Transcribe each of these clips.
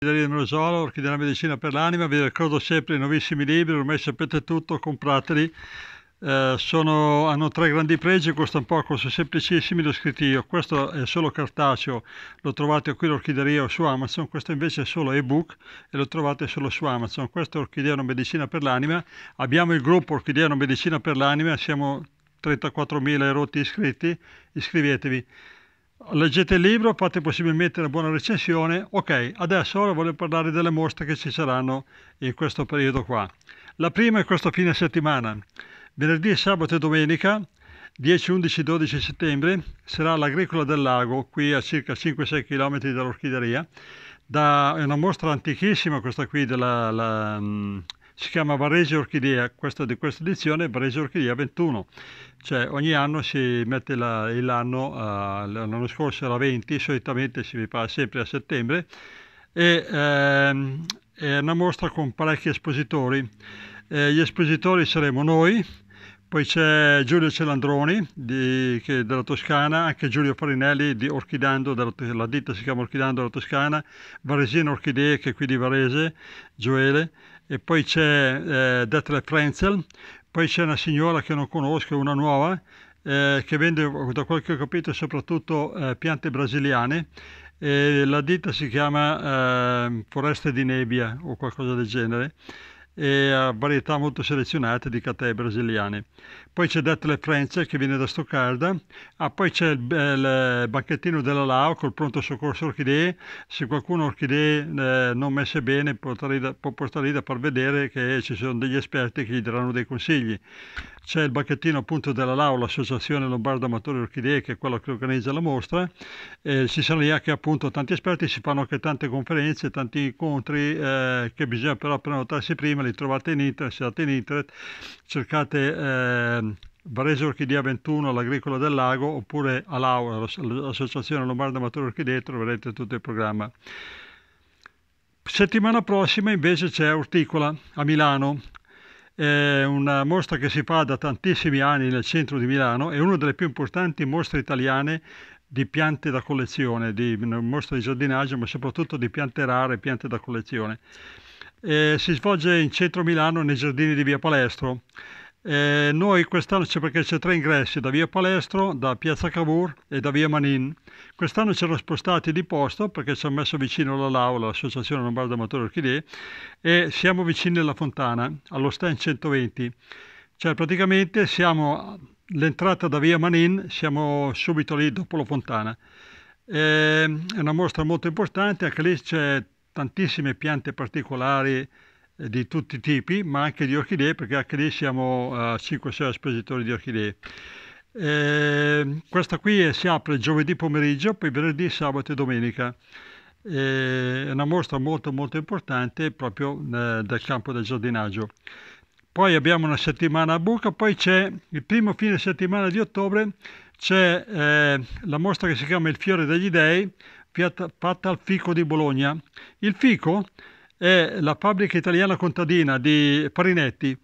Orchidaria di Melosola, Orchidea Medicina per l'Anima, vi ricordo sempre i nuovissimi libri, ormai sapete tutto, comprateli. Eh, sono, hanno tre grandi pregi, costano poco, sono semplicissimi, l'ho scritto io. Questo è solo cartaceo, lo trovate qui l'orchideria su Amazon, questo invece è solo ebook e lo trovate solo su Amazon. Questo è Orchideano Medicina per l'Anima. Abbiamo il gruppo Orchidea Orchideano Medicina per l'Anima, siamo 34.000 erotti iscritti, iscrivetevi leggete il libro, fate possibilmente una buona recensione. Ok, adesso ora voglio parlare delle mostre che ci saranno in questo periodo qua. La prima è questo fine settimana. Venerdì, sabato e domenica 10, 11, 12 settembre sarà l'Agricola del Lago, qui a circa 5-6 km dall'Orchideria. Da, è una mostra antichissima questa qui della, la, si chiama Varese Orchidea, questa di questa edizione è Varese Orchidea 21, cioè ogni anno si mette la, l'anno, uh, l'anno scorso era 20, solitamente si fa sempre a settembre, e ehm, è una mostra con parecchi espositori. Eh, gli espositori saremo noi, poi c'è Giulio Celandroni di, che, della Toscana, anche Giulio Farinelli di Orchidando, della, la ditta si chiama Orchidando della Toscana, Varesino Orchidee che è qui di Varese, Gioele, e poi c'è eh, Detlef Frenzel, poi c'è una signora che non conosco, una nuova, eh, che vende, da quel che ho capito, soprattutto eh, piante brasiliane. E la ditta si chiama eh, Foreste di Nebbia o qualcosa del genere e a varietà molto selezionate di catee brasiliane. Poi c'è Detlef French che viene da Stoccarda, ah, poi c'è il, il banchettino della Lao col pronto soccorso orchidee, se qualcuno orchidee eh, non messe bene può portare lì da far vedere che ci sono degli esperti che gli daranno dei consigli c'è il banchettino appunto della LAO, l'Associazione Lombardo Amatori Orchidee, che è quello che organizza la mostra, eh, ci sono lì anche appunto tanti esperti, si fanno anche tante conferenze, tanti incontri eh, che bisogna però prenotarsi prima, li trovate in internet, se andate in internet, cercate... Eh, Varese Orchidea 21 l'agricola del Lago oppure all'AURA, l'Associazione Lombardo Amatori Orchidee, troverete tutto il programma. Settimana prossima invece c'è Orticola a Milano, è una mostra che si fa da tantissimi anni nel centro di Milano, è una delle più importanti mostre italiane di piante da collezione, di mostre di giardinaggio, ma soprattutto di piante rare, e piante da collezione. Eh, si svolge in centro Milano nei giardini di via Palestro. Eh, noi quest'anno c'è perché c'è tre ingressi da via Palestro, da piazza Cavour e da via Manin. Quest'anno ci erano spostati di posto perché ci hanno messo vicino la Laula, l'Associazione Lombardo Amatori Orchidee, e siamo vicini alla fontana, allo stand 120. Cioè praticamente siamo l'entrata da via Manin, siamo subito lì dopo la fontana. Eh, è una mostra molto importante, anche lì c'è tantissime piante particolari, di tutti i tipi, ma anche di orchidee, perché anche lì siamo a eh, 5-6 espositori di orchidee. Eh, questa qui è, eh, si apre giovedì pomeriggio, poi venerdì, sabato e domenica. Eh, è una mostra molto molto importante proprio eh, del campo del giardinaggio. Poi abbiamo una settimana a Buca, poi c'è il primo fine settimana di ottobre, c'è ehm, la mostra che si chiama Il fiore degli dei, fatta al Fico di Bologna. Il Fico è la fabbrica italiana contadina di Parinetti,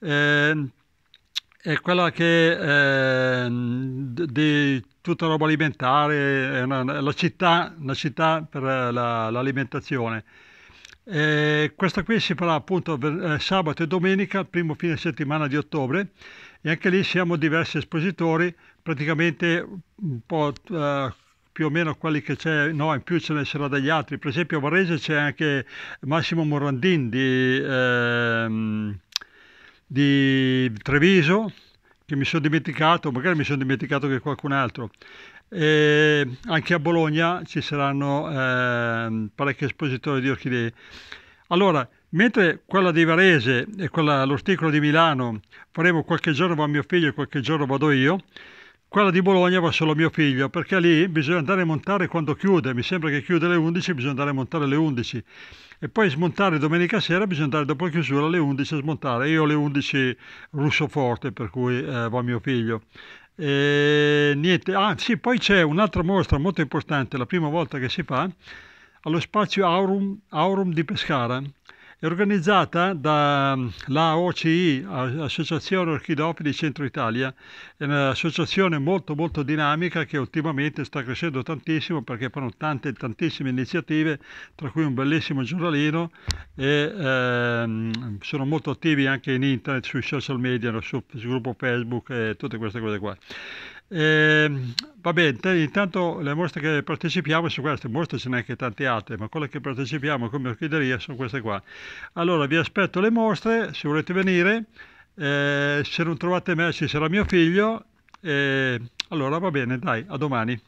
eh, è quella che eh, di tutta roba alimentare, è una, la città, una città per la, l'alimentazione. Eh, questa qui si farà appunto eh, sabato e domenica, primo fine settimana di ottobre, e anche lì siamo diversi espositori, praticamente un po' eh, più o meno quelli che c'è, no, in più ce ne sarà degli altri, per esempio a Varese c'è anche Massimo Morandin di, ehm, di Treviso, che mi sono dimenticato, magari mi sono dimenticato che qualcun altro. E anche a Bologna ci saranno eh, parecchi espositori di orchidee. Allora, mentre quella di Varese e quella, l'orticolo di Milano faremo qualche giorno va mio figlio e qualche giorno vado io, quella di Bologna va solo mio figlio, perché lì bisogna andare a montare quando chiude, mi sembra che chiude alle 11, bisogna andare a montare alle 11 e poi smontare domenica sera, bisogna andare dopo la chiusura alle 11 a smontare. Io alle 11 russo forte, per cui eh, va mio figlio. E niente, ah sì, poi c'è un'altra mostra molto importante, la prima volta che si fa, allo spazio Aurum, Aurum di Pescara, è organizzata dalla mm, OCI, Associazione Orchidopoli Centro Italia, è un'associazione molto molto dinamica che ultimamente sta crescendo tantissimo perché fanno tante tantissime iniziative, tra cui un bellissimo giornalino e ehm, sono molto attivi anche in internet, sui social media, sul, sul gruppo Facebook e tutte queste cose qua. E, ehm, va bene, intanto le mostre che partecipiamo su queste, mostre ce n'è anche tante altre, ma quelle che partecipiamo come orchideria sono queste qua. Allora vi aspetto le mostre, se volete venire, eh, se non trovate me ci sarà mio figlio, eh, allora va bene, dai, a domani.